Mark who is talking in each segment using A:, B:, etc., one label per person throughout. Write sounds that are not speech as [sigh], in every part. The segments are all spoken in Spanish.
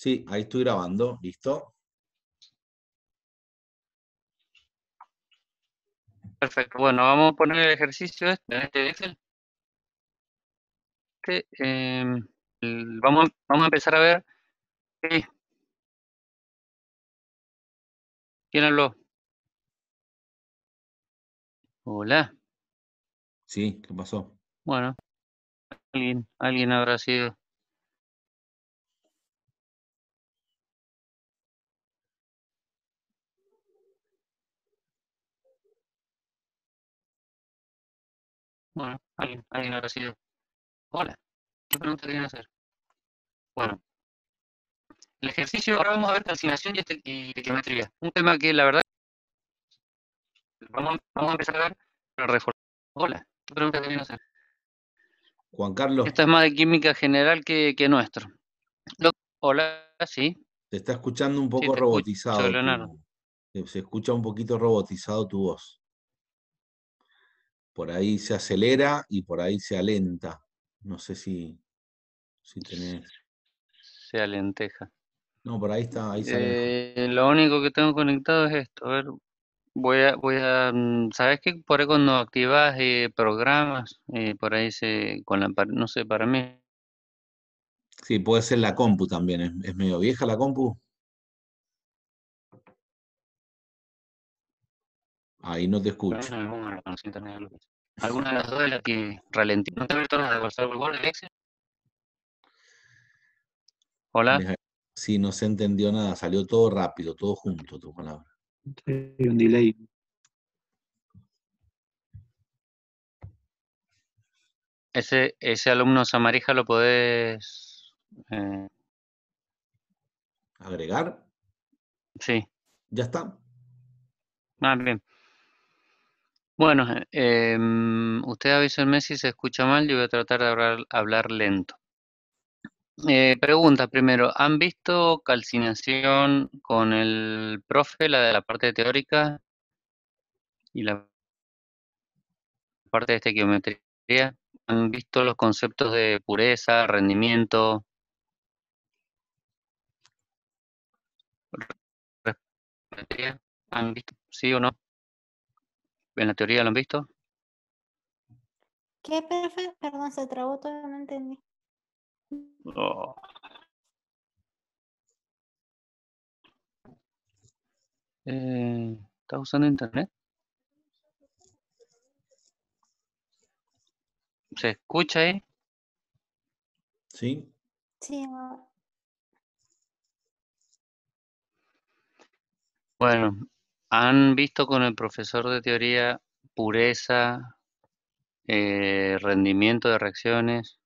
A: Sí, ahí estoy grabando, listo. Perfecto, bueno, vamos a poner el ejercicio este, este em, vamos, vamos a empezar a ver ¿Quién habló? Hola. Sí, ¿qué pasó? Bueno, alguien, alguien habrá sido. Bueno, alguien, alguien ha recibido. Hola, ¿qué pregunta querían hacer? Bueno, el ejercicio, ahora vamos a ver calcinación y, este,
B: Un tema que la verdad. Vamos, vamos a empezar a ver, pero reforzar. Hola, ¿qué pregunta querían hacer? Juan Carlos. Esto es más de química general que, que nuestro. hola, sí. Te está escuchando un poco robotizado. se escucha un poquito robotizado tu voz por ahí se acelera
A: y por ahí se alenta. No sé si, tenés.
B: Se alenteja.
A: No, por ahí está. Eh,
B: lo único que tengo conectado es esto. A ver, voy a. Voy a mm, ¿Sabes qué? Por ahí cuando activas eh, programas, eh, por ahí se. Con la, no sé, para mí.
A: Sí, puede ser la compu también. ¿Es, es medio vieja la compu? Ahí no te escucho.
B: ¿Alguna de las dos de las que ralentí? ¿No te ves todas las de el gol de Alexia? ¿Hola? Sí, no se entendió nada. Salió todo rápido, todo junto, tu palabra.
A: un delay.
B: Ese, ese alumno Samarija lo podés... Eh? ¿Agregar? Sí. ¿Ya está? Ah, bien. Bueno, eh, em, usted eh, usted mes si se escucha mal, yo voy a tratar de hablar, hablar lento. Eh, pregunta primero, ¿han visto calcinación con el profe, la de la parte teórica y la parte de estequiometría? ¿Han visto los conceptos de pureza, rendimiento?
A: ¿Han visto? ¿Sí o no? ¿En la teoría lo han visto? ¿Qué, profe? Perdón, se trabó todo, no entendí. Oh. Eh, ¿Estás usando internet? ¿Se escucha ahí? Sí. Sí. Bueno,
B: ¿Han visto con el profesor de teoría pureza, eh, rendimiento de reacciones?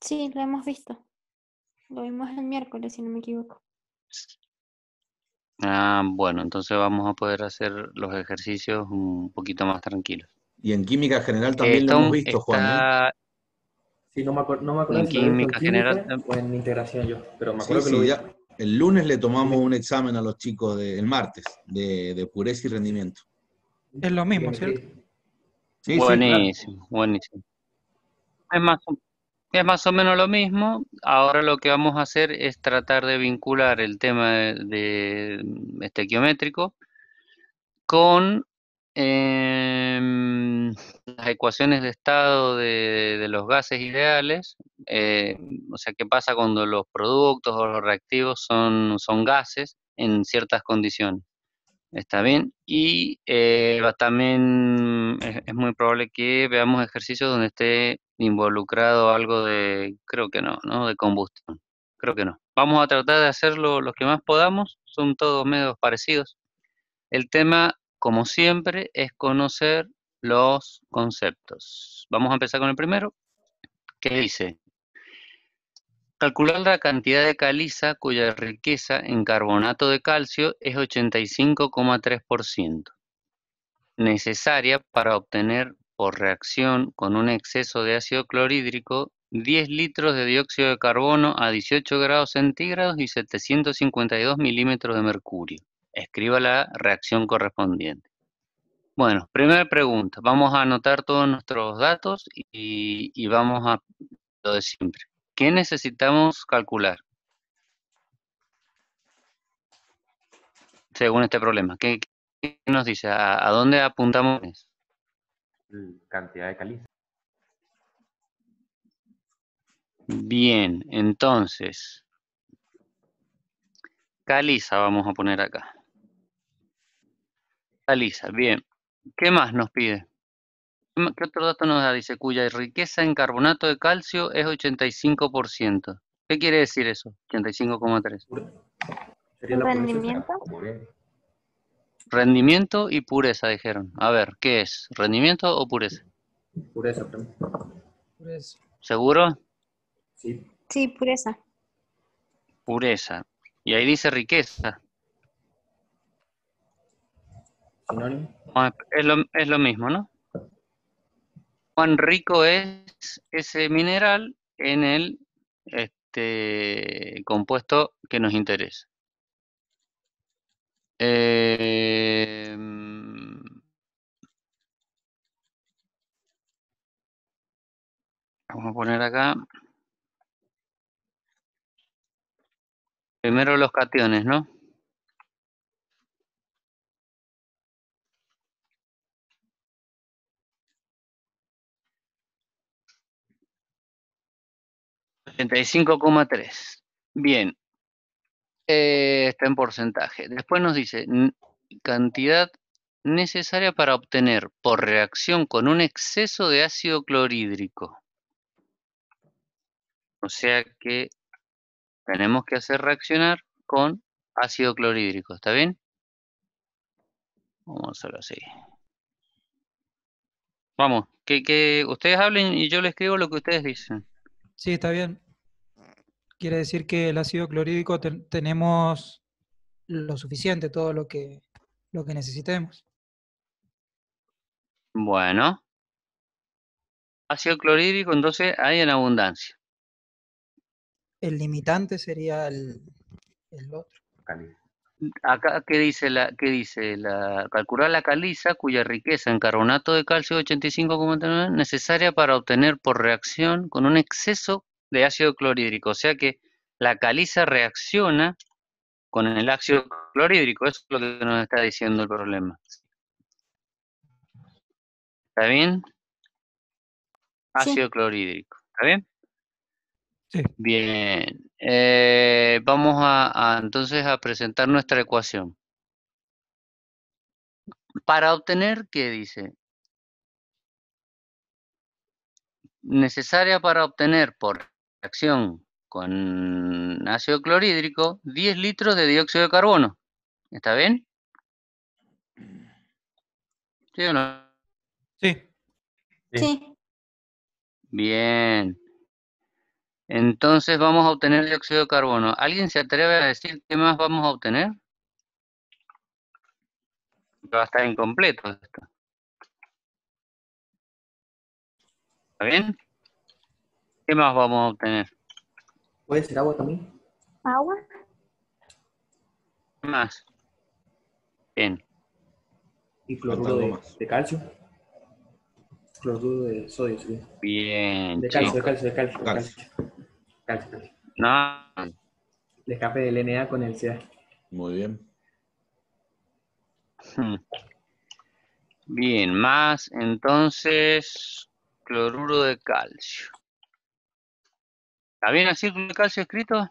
A: Sí, lo hemos visto.
B: Lo vimos el miércoles, si no me equivoco. Ah, bueno, entonces vamos a poder hacer los ejercicios un poquito más tranquilos. Y en química general eh, también lo hemos visto, Juan.
A: ¿eh? Sí, no me, acuerdo, en, química, química general en
B: integración yo, pero me acuerdo que lo vi.
A: El lunes le tomamos un examen a los chicos del martes de, pureza y rendimiento.
B: Es lo mismo, ¿cierto?
A: Sí, buenísimo,
B: sí, buenísimo. Es más, o menos lo mismo. Ahora lo que vamos a hacer es tratar de vincular el tema de, de estequiométrico con Em, las ecuaciones de estado de, los gases ideales, eh, o sea, qué pasa cuando los productos o los reactivos son, son gases en ciertas condiciones. Está bien. Y eh, también es, muy probable que veamos ejercicios donde esté involucrado algo de, creo que no, ¿no? De combustión. Creo que no. Vamos a tratar de hacerlo los que más podamos. Son todos medios parecidos. El tema como siempre, es conocer los conceptos. Vamos a empezar con el primero, ¿Qué dice, calcular la cantidad de caliza cuya riqueza en carbonato de calcio es 85,3%, necesaria para obtener por reacción con un exceso de ácido clorhídrico 10 litros de dióxido de carbono a 18 grados centígrados y 752 milímetros de mercurio. Escriba la reacción correspondiente. Bueno, primera pregunta. Vamos a anotar todos nuestros datos y, vamos a lo de siempre. ¿Qué necesitamos calcular? Según este problema, ¿qué, nos dice? ¿A, ¿A, dónde apuntamos? Cantidad de caliza. Bien, entonces, caliza vamos a poner acá. Alisa, bien. ¿Qué más nos pide? ¿Qué otro dato nos da? Dice, cuya riqueza en carbonato de calcio es 85%. ¿Qué quiere decir eso? 85,3. ¿Rendimiento? Rendimiento y pureza, dijeron. A ver, ¿qué es? ¿Rendimiento o pureza? Pureza, pureza. ¿Seguro? Sí.
A: Sí, pureza.
B: Pureza. Y ahí dice riqueza. Es lo, es lo mismo, ¿no? Cuán rico es ese mineral en el este, compuesto que nos interesa. Eh,
A: vamos a poner acá. Primero los cationes, ¿no? 35,3, Bien.
B: Eh, está en porcentaje. Después nos dice cantidad necesaria para obtener por reacción con un exceso de ácido clorhídrico. O sea que tenemos que hacer reaccionar con ácido clorhídrico, ¿está bien? Vamos a hacerlo así. Vamos, que, que ustedes hablen y yo les escribo lo que ustedes dicen. Sí, está bien. Quiere decir que el ácido clorhídrico tenemos lo suficiente, todo lo que, lo que necesitemos. Bueno. Ácido clorhídrico entonces hay en abundancia. El limitante sería el, otro. Acá, ¿qué dice la, dice la, calcular la caliza cuya riqueza en carbonato de calcio 85,9 necesaria para obtener por reacción con un exceso de ácido clorhídrico. O sea que la caliza reacciona con el ácido clorhídrico. Eso es lo que nos está
A: diciendo el problema. ¿Está bien? Ácido clorhídrico. ¿Está bien? Sí. Bien.
B: Eh, vamos entonces a presentar nuestra ecuación. Para obtener, ¿qué dice? Necesaria para obtener, por reacción con ácido clorhídrico 10 litros de dióxido de carbono. ¿Está bien?
A: ¿Sí o no? Sí.
B: Sí. Bien. Entonces vamos a obtener dióxido de carbono. ¿Alguien se atreve a decir qué más vamos a obtener?
A: Va a estar incompleto esto. ¿Está bien? ¿Qué más vamos a obtener? ¿Puede ser agua también?
B: ¿Agua? ¿Qué Más. Bien. Y cloruro de, calcio. Cloruro de sodio, sí.
A: Bien. De calcio, de calcio, de calcio, calcio. Calcio,
B: No. El escape del NA con el CA. Muy bien. [laughs] Bien, más entonces
A: cloruro de calcio bien así con calcio escrito?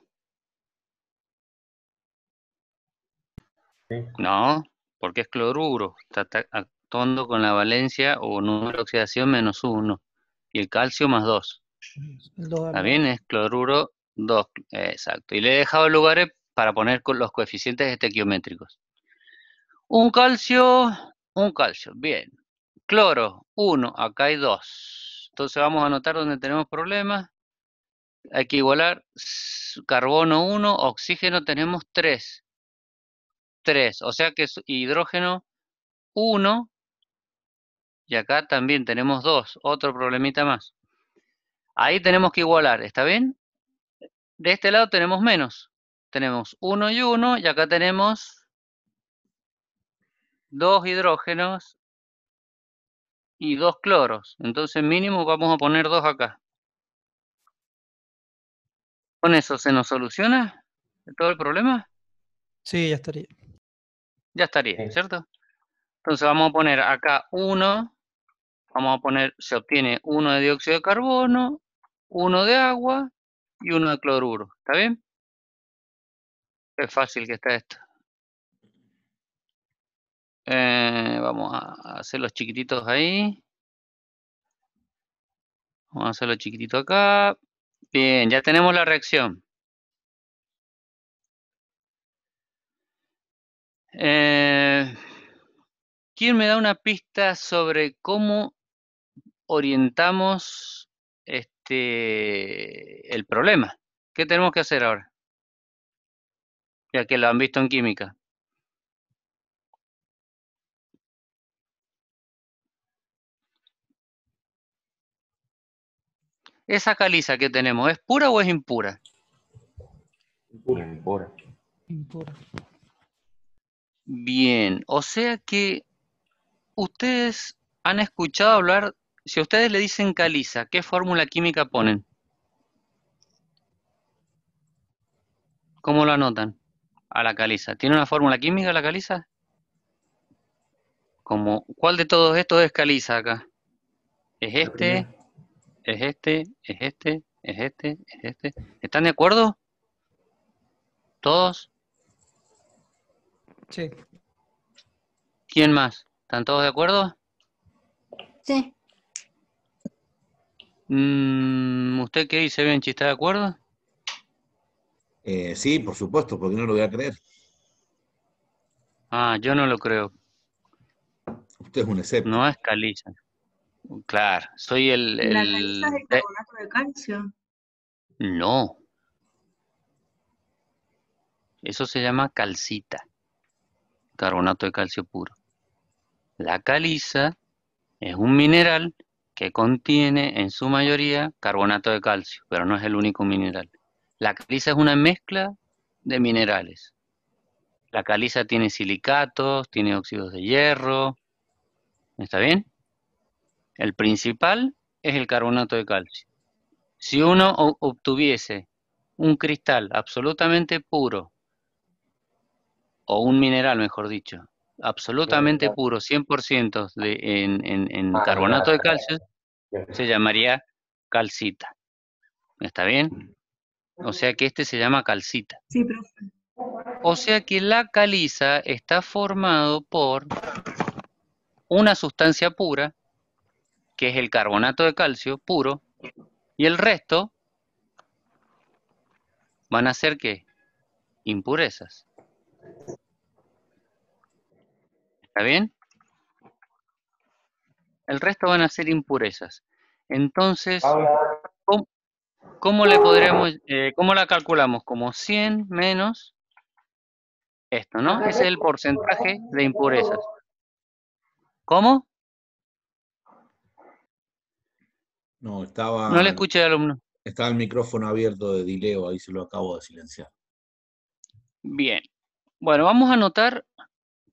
A: No,
B: porque es cloruro. Está, actuando con la valencia o número de oxidación menos uno. Y el calcio más dos. Está bien, es cloruro 2. Exacto. Y le he dejado lugares para poner los coeficientes estequiométricos. Un calcio, un calcio. Bien. Cloro, 1. Acá hay dos. Entonces vamos a anotar donde tenemos problemas hay que igualar carbono 1, oxígeno tenemos 3. 3, o sea que es hidrógeno 1 y acá también tenemos 2, otro problemita más. Ahí tenemos que igualar, ¿está bien? De este lado tenemos menos. Tenemos 1 y 1 y acá tenemos 2 hidrógenos y 2 cloros. Entonces mínimo vamos a poner 2 acá.
A: ¿Con eso se nos
B: soluciona todo el problema? Sí, ya estaría. Ya estaría, ¿cierto? Entonces vamos a poner acá uno, vamos a poner, se obtiene uno de dióxido de carbono, uno de agua y uno de cloruro, ¿está bien?
A: Es fácil que está esto. Eh, vamos a hacer los chiquititos ahí.
B: Vamos a hacerlo chiquitito acá. Bien, ya tenemos la reacción. Eh, ¿Quién me da una pista sobre cómo orientamos este, el problema? ¿Qué tenemos que hacer ahora?
A: Ya que lo han visto en química. esa caliza que tenemos, ¿es pura o es impura?
B: Impura, impura. Bien, o sea que ustedes han escuchado hablar, si ustedes le dicen caliza, ¿qué fórmula química ponen? ¿Cómo lo anotan? A la caliza. ¿Tiene una fórmula química la caliza? Como, ¿Cuál de todos estos es caliza acá? ¿Es este? es este, es este, es este, es este. ¿Están de acuerdo? ¿Todos? Sí. ¿Quién más? ¿Están todos de acuerdo? Sí. Mm, ¿Usted qué dice, Benchi? ¿Está de acuerdo? Eh, sí, por supuesto, porque no lo voy a creer. Ah, yo no lo creo. Usted es un excepto. No es caliza. Claro, soy el... ¿La caliza eh
A: carbonato de calcio?
B: No. Eso se llama calcita, carbonato de calcio puro. La caliza es un mineral que contiene en su mayoría carbonato de calcio, pero no es el único mineral. La caliza es una mezcla de minerales. La caliza tiene silicatos, tiene óxidos de hierro. ¿Está bien? El principal es el carbonato de calcio. Si uno obtuviese un cristal absolutamente puro, o un mineral, mejor dicho, absolutamente puro, 100% en, ah, carbonato de calcio, se llamaría calcita. ¿Está bien? O sea que este se llama calcita. Sí, profe. O sea que la caliza está formado por una sustancia pura que es el carbonato de calcio puro, y el resto van a ser qué? Impurezas. ¿Está bien? El resto van a ser impurezas. Entonces, ¿cómo, le podremos, eh, cómo la calculamos? Como 100 menos esto, ¿no? Ese es el porcentaje de impurezas. ¿Cómo? No, estaba. No le escuché alumno. Estaba el micrófono abierto de Dileo, ahí se lo acabo de silenciar. Bien. Bueno, vamos a anotar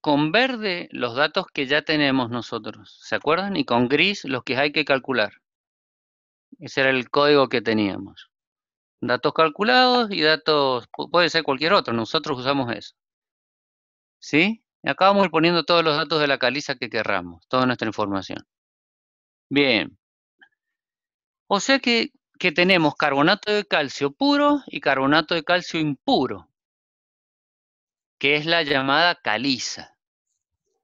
B: con verde los datos que ya tenemos nosotros, ¿se acuerdan? Y con gris los que hay que calcular. Ese era el código que teníamos. Datos calculados y datos, puede ser cualquier otro, nosotros usamos eso. ¿Sí? Y acá vamos a ir poniendo todos los datos de la caliza que querramos, toda nuestra información. Bien. O sea que, tenemos carbonato de calcio puro y carbonato de calcio impuro, que es la llamada caliza.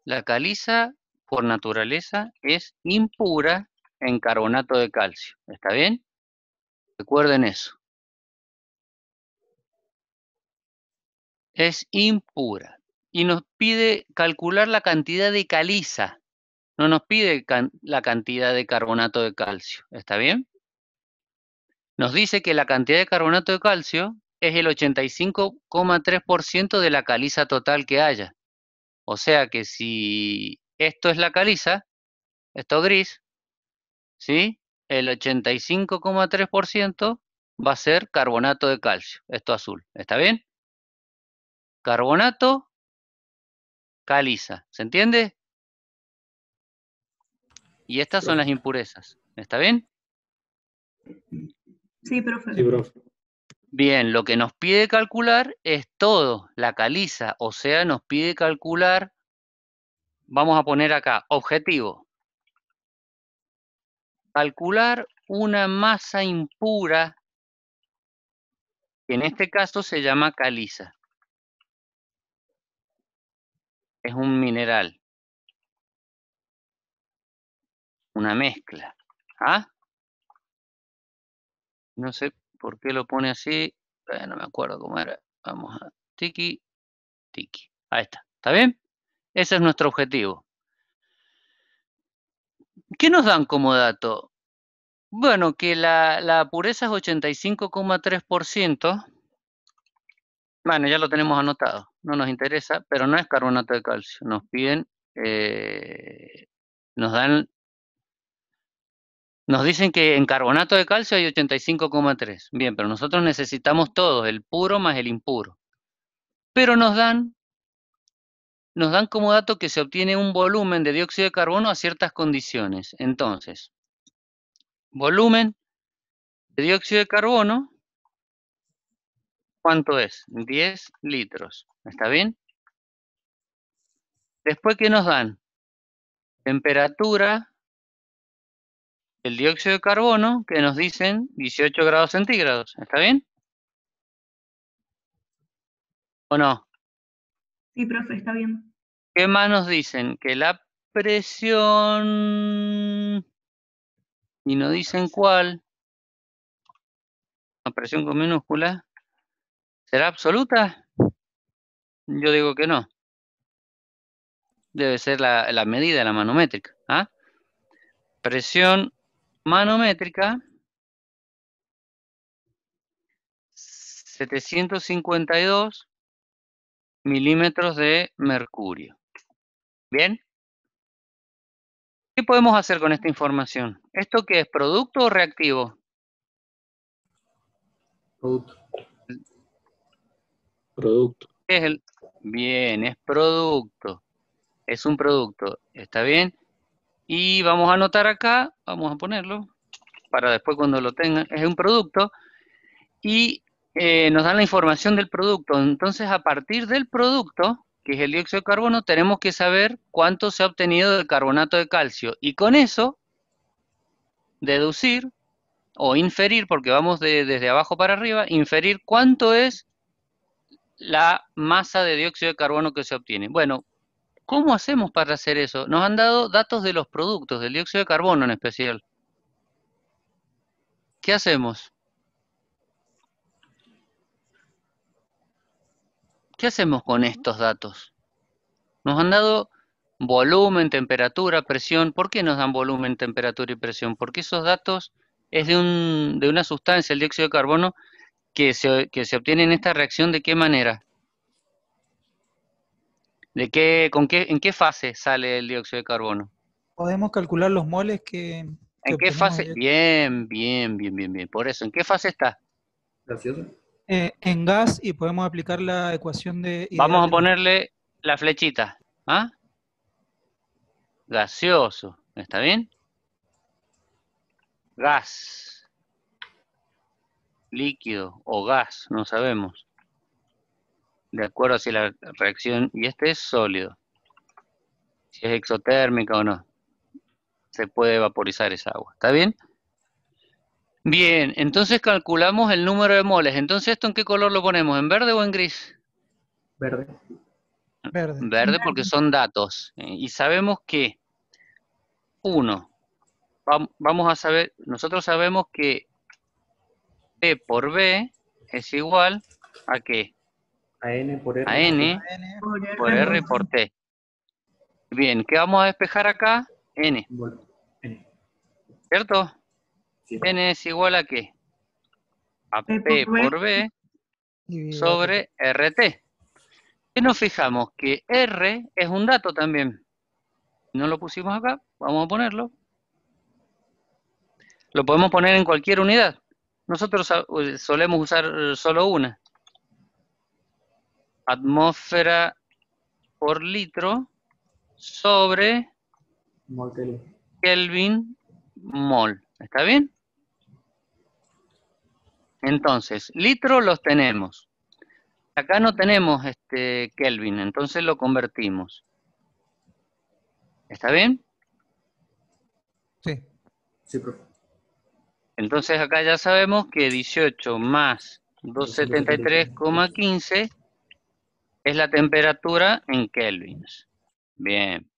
B: La caliza, por naturaleza, es impura en carbonato de calcio. ¿Está bien? Recuerden eso. Es impura. Y nos pide calcular la cantidad de caliza. No nos pide la cantidad de carbonato de calcio. ¿Está bien? nos dice que la cantidad de carbonato de calcio es el 85,3% de la caliza total que haya. O sea que si esto es la caliza, esto gris, ¿sí? El 85,3% va a ser carbonato de calcio, esto azul,
A: ¿está bien? Carbonato, caliza, ¿se entiende? Y estas son las impurezas, ¿está bien? Sí, profe.
B: Bien, lo que nos pide calcular es todo, la caliza, o sea, nos pide calcular, vamos a poner acá, objetivo. Calcular una masa impura, que en este caso
A: se llama caliza. Es un mineral. Una mezcla. ¿Ah? No sé por qué lo pone así. Eh, no me acuerdo
B: cómo era. Vamos a tiki, tiki. Ahí está. ¿Está bien? Ese es nuestro objetivo. ¿Qué nos dan como dato? Bueno, que la, pureza es 85,3%. Bueno, ya lo tenemos anotado, no nos interesa, pero no es carbonato de calcio. Nos piden, eh, nos dan nos dicen que en carbonato de calcio hay 85,3. Bien, pero nosotros necesitamos todo, el puro más el impuro. Pero nos dan, nos dan como dato que se obtiene un volumen de dióxido de carbono a ciertas condiciones. Entonces, volumen de dióxido de carbono, ¿cuánto
A: es? 10 litros. ¿Está bien? Después, ¿qué nos dan? Temperatura el dióxido de carbono que nos dicen 18 grados centígrados. ¿Está bien? ¿O no? Sí, profe, está bien. ¿Qué
B: más nos dicen? Que la presión... Y nos
A: dicen cuál. La presión con minúscula. ¿Será absoluta? Yo digo que no.
B: Debe ser la, la medida, la manométrica. ¿ah? Presión
A: Manométrica
B: 752 milímetros de mercurio. ¿Bien? ¿Qué podemos hacer con esta información? ¿Esto qué es? ¿Producto o reactivo? Producto. Producto. Es el... Bien, es producto. Es un producto. ¿Está bien? Y vamos a anotar acá, vamos a ponerlo, para después cuando lo tengan, es un producto, y eh, nos dan la información del producto. Entonces, a partir del producto, que es el dióxido de carbono, tenemos que saber cuánto se ha obtenido del carbonato de calcio. Y con eso, deducir o inferir, porque vamos de, desde abajo para arriba, inferir cuánto es la masa de dióxido de carbono que se obtiene. Bueno, ¿Cómo hacemos para hacer eso? Nos han dado datos de los productos, del dióxido de carbono en especial. ¿Qué hacemos? ¿Qué hacemos con estos datos? Nos han dado volumen, temperatura, presión. ¿Por qué nos dan volumen, temperatura y presión? Porque esos datos es de, un, de una sustancia, el dióxido de carbono, que se, que se obtiene en esta reacción de qué manera? ¿De qué, con qué, ¿En qué fase sale el dióxido de carbono? Podemos calcular los moles que... ¿En qué fase? Bien, bien, bien, bien, bien. Por eso, ¿en qué fase está? Eh, en gas y podemos aplicar la ecuación de... Vamos a ponerle la flechita. ¿Ah? Gaseoso. ¿Está bien? Gas. Líquido o gas, no sabemos de acuerdo a si la reacción, y este es sólido, si es exotérmica o no, se puede vaporizar esa agua, ¿está bien? Bien, entonces calculamos el número de moles, entonces esto en qué color lo ponemos, en verde o en gris? Verde. Verde. Verde porque son datos, y sabemos que, uno, vamos a saber, nosotros sabemos que B por B es igual a qué? A N por R. por T. Bien, ¿qué vamos a despejar acá? N. ¿Cierto? N es igual a qué? A P por B sobre RT. ¿Qué nos fijamos? Que R es un dato también. No lo pusimos acá, vamos a ponerlo. Lo podemos poner en cualquier unidad. Nosotros solemos usar solo una atmósfera por litro sobre Kelvin. mol. ¿Está bien? Entonces, litro los tenemos. Acá no tenemos este Kelvin, entonces lo convertimos. ¿Está bien? Sí. Sí, Entonces acá ya sabemos que 18 más 273,15 es la temperatura en kelvins. Bien.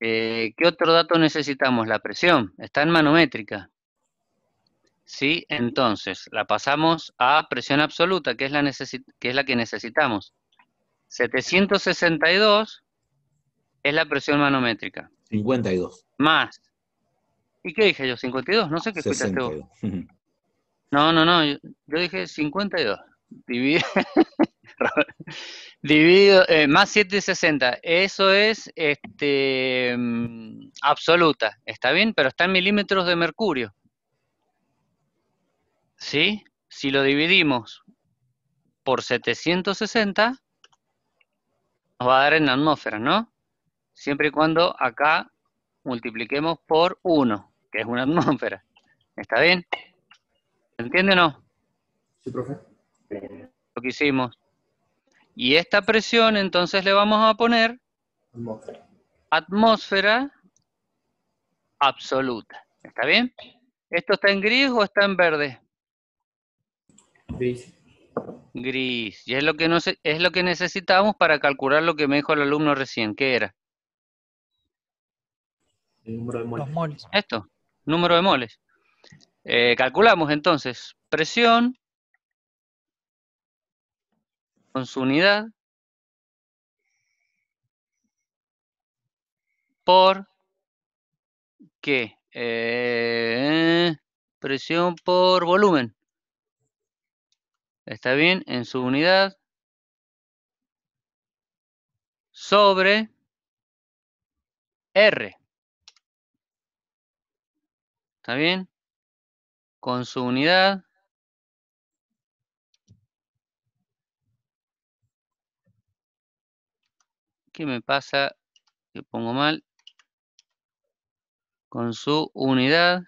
B: Eh, ¿Qué otro dato necesitamos? La presión. Está en manométrica. Sí, entonces la pasamos a presión absoluta, que es la, que, es la que necesitamos. 762 es la presión manométrica.
A: 52.
B: Más. ¿Y qué dije yo? ¿52? No sé qué escuchaste vos. [laughs] No, no, no. Yo, dije 52. Dividido, [laughs] [laughs] Dividido, eh, más 760, eso es este, mm, absoluta, está bien, pero está en milímetros de mercurio. ¿Sí? Si lo dividimos por 760, nos va a dar en atmósfera, ¿no? Siempre y cuando acá multipliquemos por 1, que es una atmósfera. ¿Está bien? ¿Entiende o no? Sí, profe. Lo que hicimos. Y esta presión entonces le vamos a poner atmósfera, absoluta. ¿Está bien? ¿Esto está en gris o está en verde? Gris. Gris. Y es lo que, no es lo que necesitamos para calcular lo que me dijo el alumno recién. ¿Qué era? El número de moles. Esto, número de moles. Eh, calculamos entonces presión
A: con su unidad por qué? Eh,
B: presión por volumen. ¿Está bien?
A: En su unidad sobre R. ¿Está bien? Con su unidad ¿Qué me pasa?
B: Que pongo mal.
A: Con su unidad.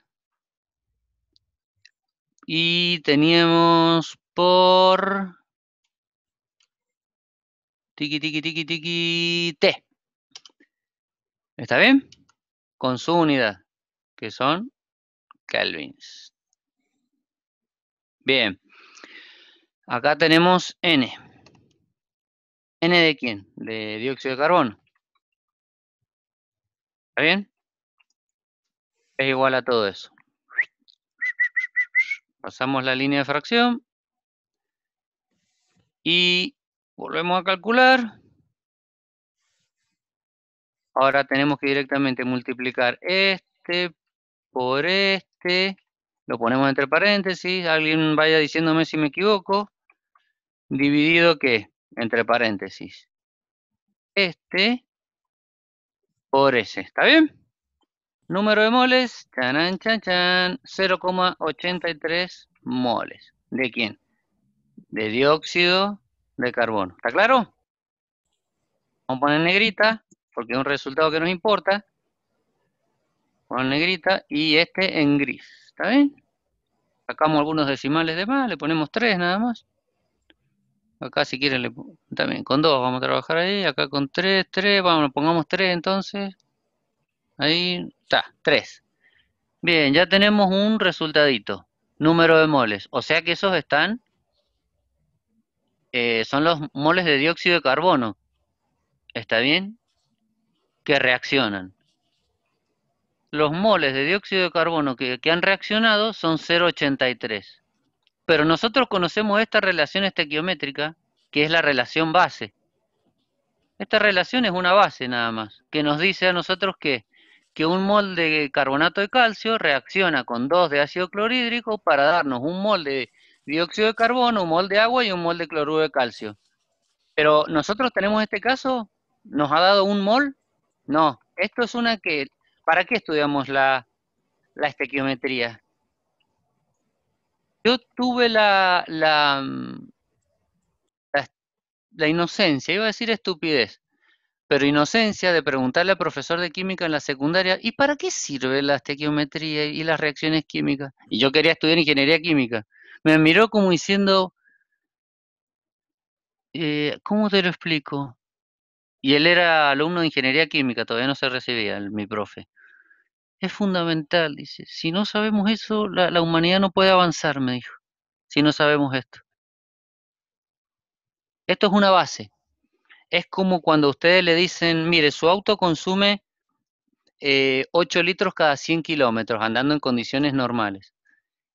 B: Y teníamos por... Tiki, tiki, tiki, tiki, T. ¿Está bien? Con su unidad, que son kelvins. Bien. Acá tenemos N. ¿N de quién? De dióxido de carbono. ¿Está bien? Es igual a todo eso. Pasamos la línea de fracción. Y volvemos a calcular. Ahora tenemos que directamente multiplicar este por este. Lo ponemos entre paréntesis. Alguien vaya diciéndome si me equivoco. Dividido, ¿qué? entre paréntesis, este por ese, ¿está bien? Número de moles, chanan, chan, 0,83 moles. ¿De quién? De dióxido de carbono. ¿Está claro? Vamos a poner negrita, porque es un resultado que nos importa. con negrita y este en gris. ¿Está bien? Sacamos algunos decimales de más, le ponemos 3 nada más. Acá si quieren también con dos vamos a trabajar ahí. Acá con 3, 3, vamos, pongamos tres entonces. Ahí está, 3. Bien, ya tenemos un resultadito. Número de moles. O sea que esos están... Eh, son los moles de dióxido de carbono. ¿Está bien? Que reaccionan. Los moles de dióxido de carbono que, que han reaccionado son 0,83. Pero nosotros conocemos esta relación estequiométrica, que es la relación base. Esta relación es una base nada más, que nos dice a nosotros que, que un mol de carbonato de calcio reacciona con dos de ácido clorhídrico para darnos un mol de dióxido de carbono, un mol de agua y un mol de cloruro de calcio. Pero nosotros tenemos este caso, nos ha dado un mol. No, esto es una que, ¿para qué estudiamos la, la estequiometría? Yo tuve la, la, mm, la, inocencia, iba a decir estupidez, pero inocencia de preguntarle al profesor de química en la secundaria, ¿y para qué sirve la estequiometría y las reacciones químicas? Y yo quería estudiar ingeniería química. Me miró como diciendo, eh, ¿cómo te lo explico? Y él era alumno de ingeniería química, todavía no se recibía, mi profe es fundamental, dice. Si no sabemos eso, la, humanidad no puede avanzar, me dijo, si no sabemos esto. Esto es una base. Es como cuando ustedes le dicen, mire, su auto consume 8 eh, litros cada 100 kilómetros, andando en condiciones normales.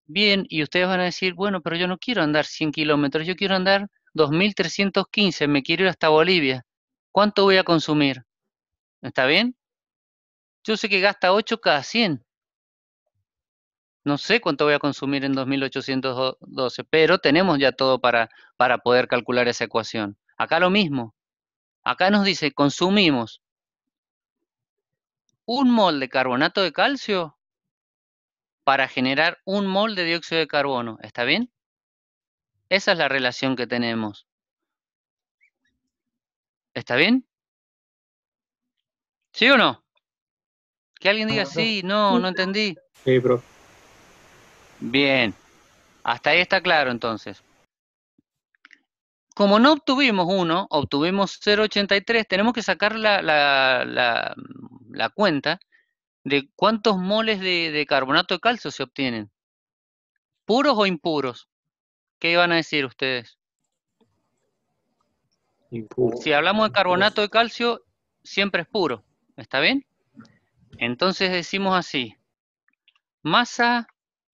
B: Bien, y ustedes van a decir, bueno, pero yo no quiero andar 100 kilómetros, yo quiero andar 2.315, me quiero ir hasta Bolivia. ¿Cuánto voy a consumir? ¿Está bien? Yo sé que gasta 8 cada 100. No sé cuánto voy a consumir en 2812, pero tenemos ya todo para, para poder calcular esa ecuación. Acá lo mismo. Acá nos dice, consumimos un mol de carbonato de calcio para generar un mol de dióxido de carbono. ¿Está bien? Esa es la relación que tenemos. ¿Está bien? ¿Sí o no? Que alguien diga, sí, no, no entendí. Sí, pero... Bien. Hasta ahí está claro entonces. Como no obtuvimos uno, obtuvimos 0,83, tenemos que sacar la, la, la, cuenta de cuántos moles de, carbonato de calcio se obtienen. ¿Puros o impuros? ¿Qué iban a decir ustedes? Si hablamos de carbonato de calcio, siempre es puro. ¿Está bien? Entonces decimos así, masa,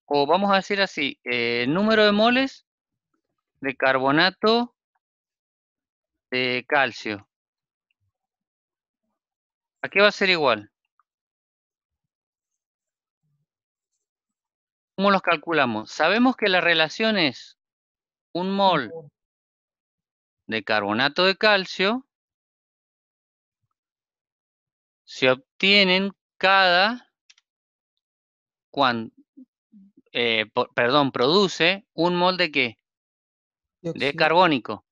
B: o vamos a decir así, eh, número de moles de carbonato
A: de calcio. ¿A qué va a ser igual.
B: ¿Cómo los calculamos? Sabemos que la relación es un mol de carbonato de calcio se obtienen cada, cuando, eh, perdón, produce un mol de qué? De, carbónico.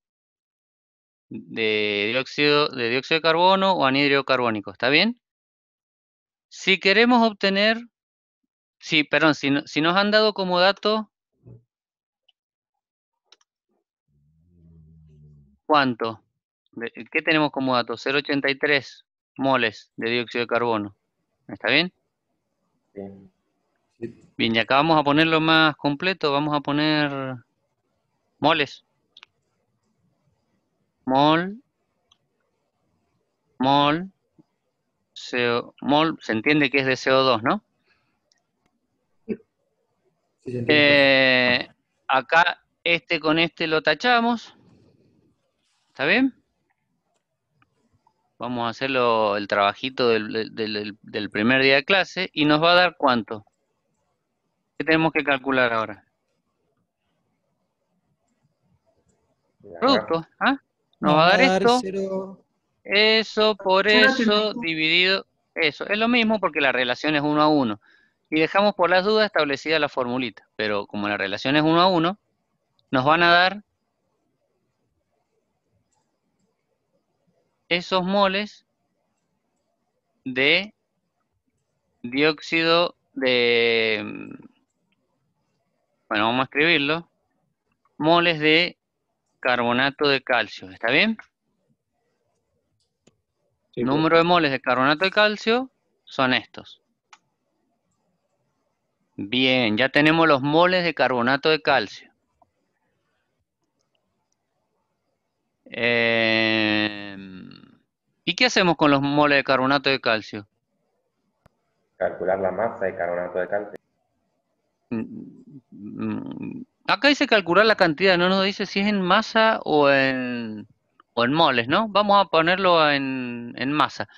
B: De dióxido, de dióxido de carbono o anhídrido carbónico, ¿está bien? Si queremos obtener, sí, perdón, si, si nos han dado como dato, ¿cuánto? ¿Qué tenemos como dato? 0,83 moles de dióxido de carbono. ¿Está bien? Bien. Bien, y acá vamos a ponerlo más completo, vamos a poner moles. Mol, mol, mol, se entiende que es de CO2, ¿no? Sí, eh, acá este con este lo tachamos. ¿Está bien? Vamos a hacerlo el trabajito del, primer día de clase y nos va a dar cuánto. ¿Qué tenemos que calcular ahora? Producto. ¿ah? Nos, va a dar,
A: esto.
B: Eso por eso dividido. Eso es lo mismo porque la relación es uno a uno. Y dejamos por las dudas establecida la formulita. Pero como la relación es uno a uno, nos van a dar esos moles de dióxido de, mm, bueno, vamos a escribirlo, moles de carbonato de calcio, ¿está bien? el pues. Número de moles de carbonato de calcio son estos. Bien, ya tenemos los moles de carbonato de calcio. Eh, ¿Y qué hacemos con los moles de carbonato de calcio? Calcular la masa de carbonato de calcio. Mm, mm, acá dice calcular la cantidad, no nos dice si es en masa o en, moles, ¿no? Vamos a ponerlo en, masa.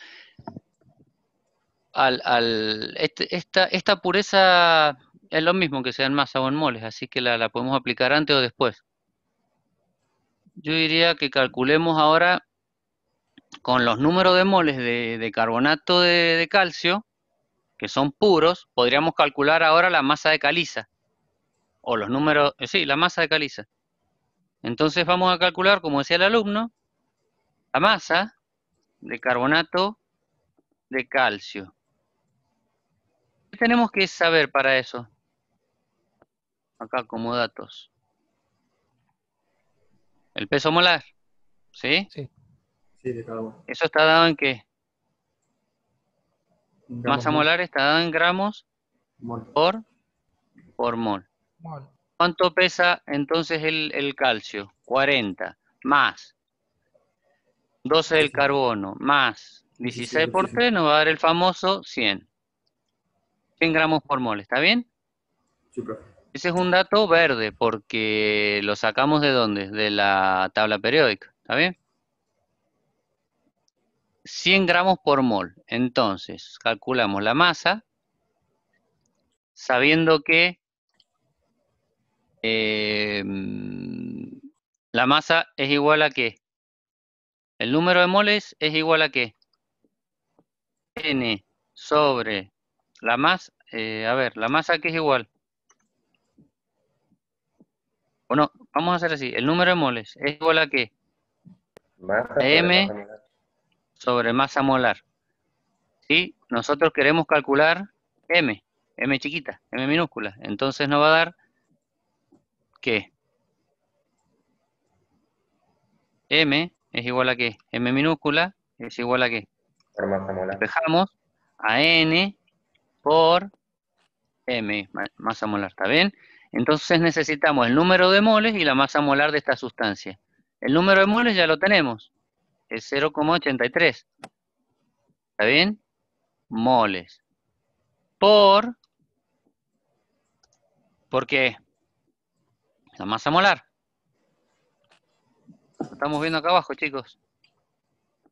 B: Este, esta, pureza es lo mismo que sea en masa o en moles, así que la podemos aplicar antes o después. Yo diría que calculemos ahora con los números de moles de, carbonato de, calcio, que son puros, podríamos calcular ahora la masa de caliza. O los números, eh, sí, la masa de caliza. Entonces vamos a calcular, como decía el alumno, la masa de carbonato de calcio. ¿Qué tenemos que saber para eso? Acá como datos. El peso molar, ¿sí? Sí. ¿Eso está dado en qué? Masa molar está dado en gramos por, por mol. ¿Cuánto pesa entonces el, calcio? 40 más 12 del carbono más 16 por 3 nos va a dar el famoso 100. 100 gramos por mol, ¿está bien? Sí, Ese es un dato verde porque lo sacamos de dónde? De la tabla periódica, ¿está bien? 100 gramos por mol. Entonces, calculamos la masa, sabiendo que em, la masa es igual a qué? El número de moles es igual a qué? N sobre la masa, eh, a ver, la masa que es igual. Bueno, vamos a hacer así, el número de moles es igual a qué? M sobre masa molar. ¿Sí? Nosotros queremos calcular M, M chiquita, M minúscula. Entonces nos va a dar, que M es igual a qué? M minúscula es igual a qué? masa molar. Dejamos a N por M, masa molar, ¿está bien? Entonces necesitamos el número de moles y la masa molar de esta sustancia. El número de moles ya lo tenemos es 0,83. ¿Está bien? Moles. Por... ¿Por qué? La masa molar. Lo estamos viendo acá abajo, chicos.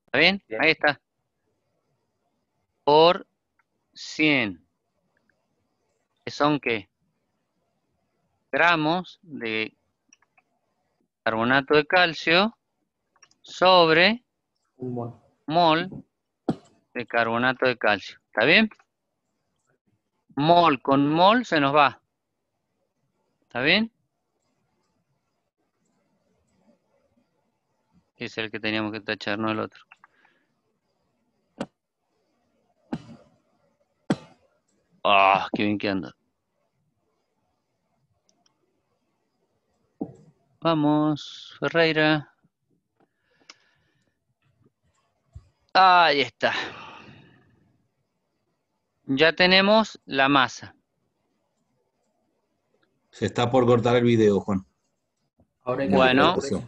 B: ¿Está bien? Ahí está. Por 100. ¿Qué son qué? Gramos de carbonato de calcio sobre mol. Mol de carbonato de calcio. ¿Está bien? Mol con mol se nos va. ¿Está bien? Es el que teníamos que tachar, no el otro. ¡Ah! ¡Qué bien que anda! Vamos, Ferreira. Ahí está. Ya tenemos la masa.
A: Se está por cortar el video, Juan.
B: bueno. ¿Se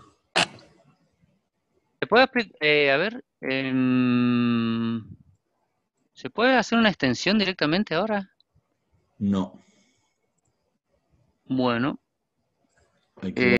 B: puede, eh, a ver, em, ¿se puede hacer una extensión directamente ahora? No. Bueno. Hay que